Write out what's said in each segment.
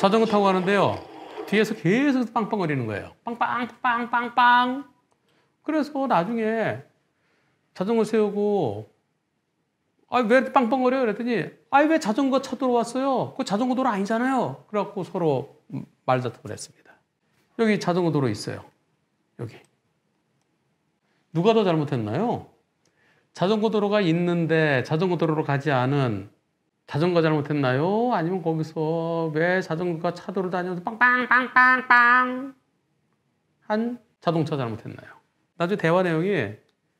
자전거 타고 가는데요. 뒤에서 계속 빵빵거리는 거예요. 빵빵빵빵빵. 그래서 나중에 자전거 세우고 아왜 빵빵거려요? 그랬더니 아왜 자전거 차 들어왔어요? 그 자전거 도로 아니잖아요. 그래갖고 서로 말다툼을 했습니다. 여기 자전거 도로 있어요. 여기. 누가 더 잘못했나요? 자전거 도로가 있는데 자전거 도로로 가지 않은 자전거 잘못했나요? 아니면 거기서 왜 자전거가 차도를 다녀면서 빵빵빵빵빵 한 자동차 잘못했나요? 나중에 대화 내용이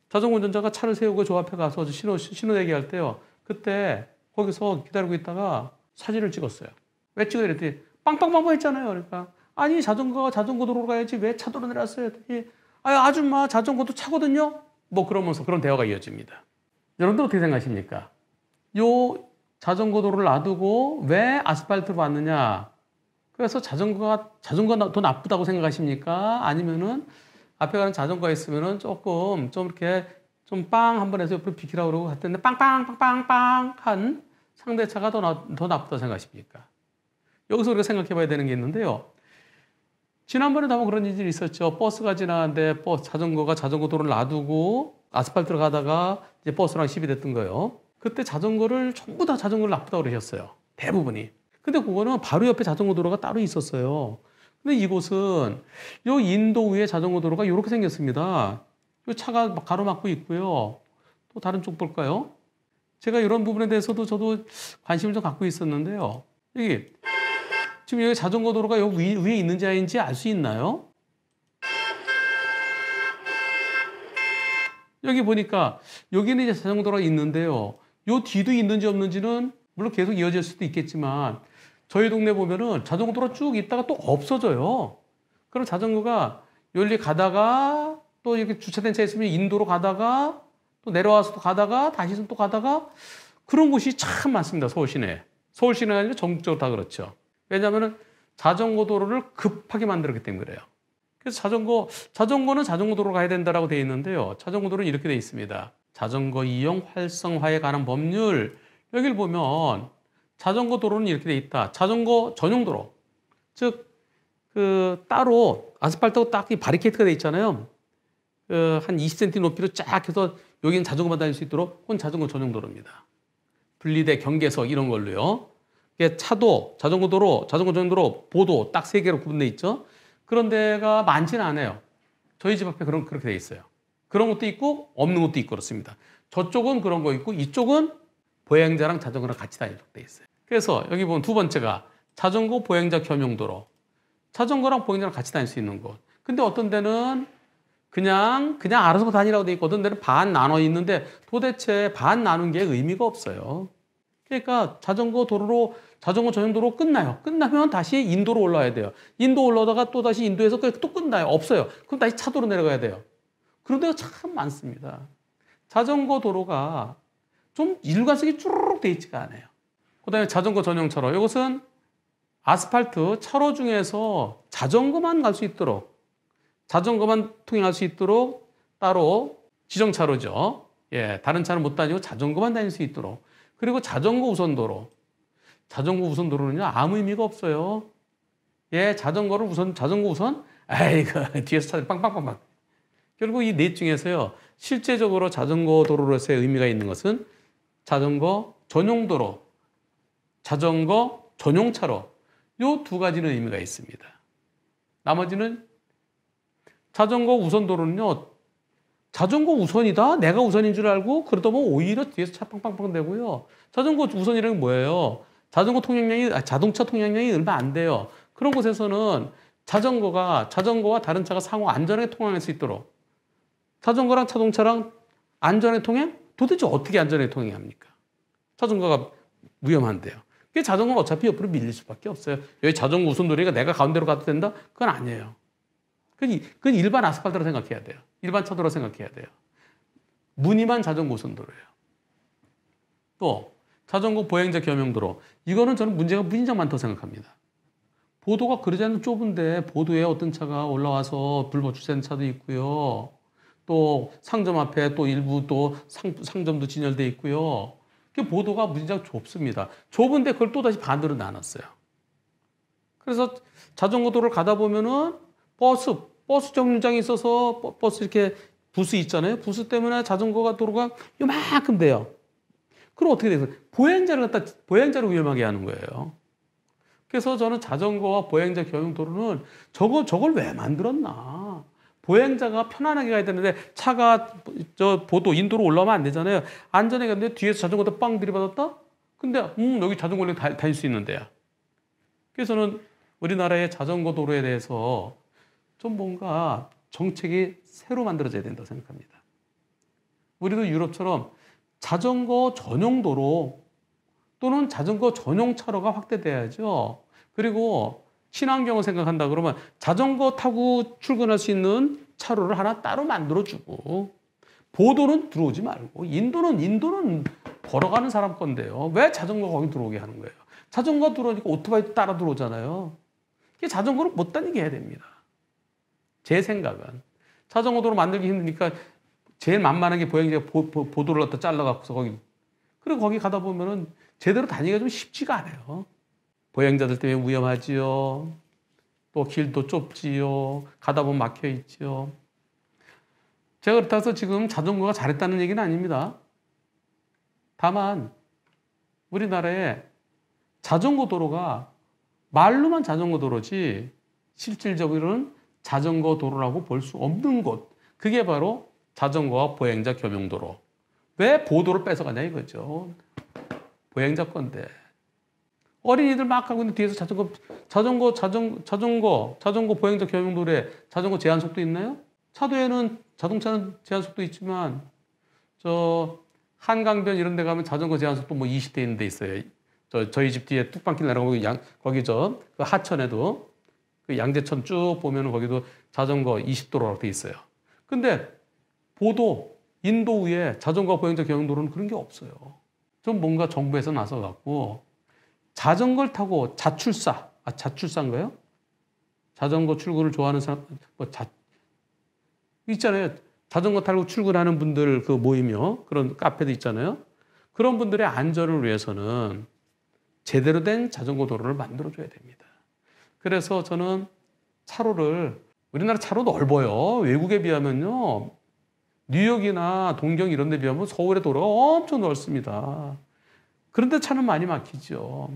자전거 운전자가 차를 세우고 저 앞에 가서 신호, 신호 얘기할 때요. 그때 거기서 기다리고 있다가 사진을 찍었어요. 왜 찍어? 이랬더니 빵빵빵빵 했잖아요. 그러니까 아니 자전거가 자전거 도로로 가야지 왜 차도로 내렸어요? 했더니 아 아줌마 자전거도 차거든요. 뭐 그러면서 그런 대화가 이어집니다. 여러분들 어떻게 생각하십니까? 요 자전거 도로를 놔두고 왜 아스팔트로 왔느냐? 그래서 자전거가 자전거가 더 나쁘다고 생각하십니까? 아니면은 앞에 가는 자전거가 있으면은 조금 좀 이렇게 좀 빵 한 번 해서 옆으로 비키라고 그러고 갔더니 빵빵빵빵빵 한 상대 차가 더, 나, 더 나쁘다고 생각하십니까? 여기서 우리가 생각해 봐야 되는 게 있는데요. 지난번에도 한번 그런 일이 있었죠. 버스가 지나는데 버스, 자전거가 자전거 도로를 놔두고 아스팔트로 가다가 이제 버스랑 시비 됐던 거예요. 그때 자전거를 전부 다 자전거를 나쁘다고 그러셨어요. 대부분이. 근데 그거는 바로 옆에 자전거 도로가 따로 있었어요. 근데 이곳은 요 인도 위에 자전거 도로가 이렇게 생겼습니다. 요 차가 가로막고 있고요. 또 다른 쪽 볼까요? 제가 이런 부분에 대해서도 저도 관심을 좀 갖고 있었는데요. 여기 지금 여기 자전거 도로가 여기 위에 있는지 아닌지 알 수 있나요? 여기 보니까 여기는 이제 자전거 도로가 있는데요. 요 뒤도 있는지 없는지는 물론 계속 이어질 수도 있겠지만 저희 동네 보면은 자전거도로 쭉 있다가 또 없어져요. 그럼 자전거가 열리 가다가 또 이렇게 주차된 차 있으면 인도로 가다가 또 내려와서 또 가다가 다시 또 가다가 그런 곳이 참 많습니다. 서울 시내. 서울 시내가 아니라 전국적으로 다 그렇죠. 왜냐하면 자전거 도로를 급하게 만들었기 때문에 그래요. 그래서 자전거, 자전거는 자전거 도로 가야 된다라고 되어 있는데요. 자전거 도로는 이렇게 되어 있습니다. 자전거 이용 활성화에 관한 법률 여기를 보면 자전거 도로는 이렇게 돼 있다. 자전거 전용 도로 즉 그 따로 아스팔트하고 딱히 바리케이트가 돼 있잖아요. 그 한 20cm 높이로 쫙 해서 여기는 자전거만 다닐 수 있도록 혼 자전거 전용 도로입니다. 분리대 경계석 이런 걸로요. 차도, 자전거 도로, 자전거 전용 도로, 보도 딱 세 개로 구분돼 있죠. 그런 데가 많지는 않아요. 저희 집 앞에 그런 그렇게 돼 있어요. 그런 것도 있고 없는 것도 있고 그렇습니다. 저쪽은 그런 거 있고 이쪽은 보행자랑 자전거랑 같이 다니도록 돼 있어요. 그래서 여기 보면 두 번째가 자전거 보행자 겸용도로. 자전거랑 보행자랑 같이 다닐 수 있는 곳. 근데 어떤 데는 그냥 그냥 알아서 다니라고 돼 있고 어떤 데는 반 나눠 있는데 도대체 반 나눈 게 의미가 없어요. 그러니까 자전거 도로로 자전거 전용도로 끝나요. 끝나면 다시 인도로 올라와야 돼요. 인도 올라오다가 또 다시 인도에서 또 끝나요. 없어요. 그럼 다시 차도로 내려가야 돼요. 그런 데가 참 많습니다. 자전거 도로가 좀 일관성이 쭈르륵 돼 있지가 않아요. 그 다음에 자전거 전용 차로. 이것은 아스팔트 차로 중에서 자전거만 갈 수 있도록 자전거만 통행할 수 있도록 따로 지정차로죠. 예, 다른 차는 못 다니고 자전거만 다닐 수 있도록. 그리고 자전거 우선도로. 자전거 우선도로는요, 아무 의미가 없어요. 예, 자전거를 우선, 자전거 우선? 아이고, 뒤에서 차들 빵빵빵빵. 결국 이넷 중에서요. 실제적으로 자전거 도로로서의 의미가 있는 것은 자전거 전용도로, 자전거 전용차로 요 두 가지는 의미가 있습니다. 나머지는 자전거 우선도로는요. 자전거 우선이다. 내가 우선인 줄 알고 그러다 보면 오히려 뒤에서 차 빵빵빵 되고요. 자전거 우선이라는 게 뭐예요? 자전거 통행량이 아, 자동차 통행량이 얼마 안 돼요. 그런 곳에서는 자전거가 자전거와 다른 차가 상호 안전하게 통행할 수 있도록 자전거랑 자동차랑 안전의 통행? 도대체 어떻게 안전의 통행합니까? 자전거가 위험한데요. 그 자전거가 어차피 옆으로 밀릴 수밖에 없어요. 여기 자전거 우선도리가 내가 가운데로 가도 된다? 그건 아니에요. 그건, 일반 아스팔트로 생각해야 돼요. 일반 차도로 생각해야 돼요. 무늬만 자전거 우선도로예요. 또 자전거 보행자 겸용도로. 이거는 저는 문제가 무진장 많다고 생각합니다. 보도가 그러지 않는 좁은데 보도에 어떤 차가 올라와서 불법 주차된 차도 있고요. 또 상점 앞에 또 일부 또 상, 상점도 진열돼 있고요. 그 보도가 무진장 좁습니다. 좁은데 그걸 또 다시 반으로 나눴어요. 그래서 자전거 도로를 가다 보면은 버스 버스 정류장이 있어서 버스 이렇게 부스 있잖아요. 부스 때문에 자전거가 도로가 요만큼 돼요. 그럼 어떻게 돼겠요 보행자를 갖다 보행자를 위험하게 하는 거예요. 그래서 저는 자전거와 보행자 경용 도로는 저거 저걸 왜 만들었나? 보행자가 편안하게 가야 되는데 차가 저 보도 인도로 올라오면 안 되잖아요. 안전하게 갔는데 뒤에서 자전거도 빵 들이받았다? 근데 음 여기 자전거를 다, 다닐 수 있는데요. 그래서는 우리나라의 자전거 도로에 대해서 좀 뭔가 정책이 새로 만들어져야 된다고 생각합니다. 우리도 유럽처럼 자전거 전용 도로 또는 자전거 전용 차로가 확대돼야죠. 그리고 친환경을 생각한다 그러면 자전거 타고 출근할 수 있는 차로를 하나 따로 만들어주고 보도는 들어오지 말고 인도는 인도는 걸어가는 사람 건데요. 왜 자전거 거기 들어오게 하는 거예요? 자전거 들어오니까 오토바이 따라 들어오잖아요. 이게 자전거를 못 다니게 해야 됩니다. 제 생각은 자전거 도로 만들기 힘드니까 제일 만만한 게 보행자 보, 보, 보도를 갖다 잘라갖고서 거기 그리고 거기 가다 보면은 제대로 다니기가 좀 쉽지가 않아요. 보행자들 때문에 위험하지요. 또 길도 좁지요. 가다 보면 막혀 있지요. 제가 그렇다고 해서 지금 자전거가 잘했다는 얘기는 아닙니다. 다만 우리나라에 자전거 도로가 말로만 자전거 도로지 실질적으로는 자전거 도로라고 볼 수 없는 곳. 그게 바로 자전거와 보행자 겸용도로. 왜 보도를 뺏어가냐 이거죠. 보행자 건데. 어린이들 막 가고 있는데 뒤에서 자전거, 자전거, 자전거, 자전거, 자전거 보행자 교육 노래, 자전거 제한 속도 있나요? 차도에는 자동차는 제한 속도 있지만 저 한강변 이런 데 가면 자전거 제한 속도 뭐 20대 있는 데 있어요. 저 저희 집 뒤에 뚝방길 내려가고 양 거기 저그 하천에도 그 양재천 쭉 보면은 거기도 자전거 2 0도로라돼 있어요. 근데 보도 인도 위에 자전거 보행자 경용도로는 그런 게 없어요. 좀 뭔가 정부에서 나서 갖고 자전거를 타고 자출사, 아, 자출사인가요? 자전거 출근을 좋아하는 사람, 뭐 자, 있잖아요. 자전거 타고 출근하는 분들 그 모이며 그런 카페도 있잖아요. 그런 분들의 안전을 위해서는 제대로 된 자전거 도로를 만들어줘야 됩니다. 그래서 저는 차로를 우리나라 차로 넓어요. 외국에 비하면요. 뉴욕이나 동경 이런 데 비하면 서울의 도로가 엄청 넓습니다. 그런데 차는 많이 막히죠.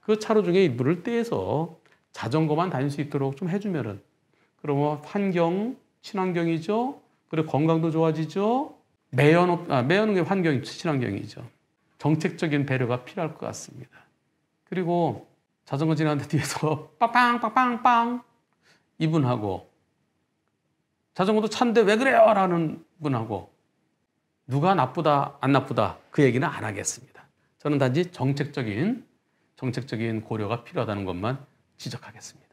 그 차로 중에 물을 떼서 자전거만 다닐 수 있도록 좀 해주면은 그러면 환경 친환경이죠. 그리고 건강도 좋아지죠. 매연 아, 매연은 환경 친환경이죠. 정책적인 배려가 필요할 것 같습니다. 그리고 자전거 지나는데 뒤에서 빵빵빵빵빵 이분하고 자전거도 찬데 왜 그래요? 라는 분하고 누가 나쁘다 안 나쁘다 그 얘기는 안 하겠습니다. 저는 단지 정책적인 정책적인 고려가 필요하다는 것만 지적하겠습니다.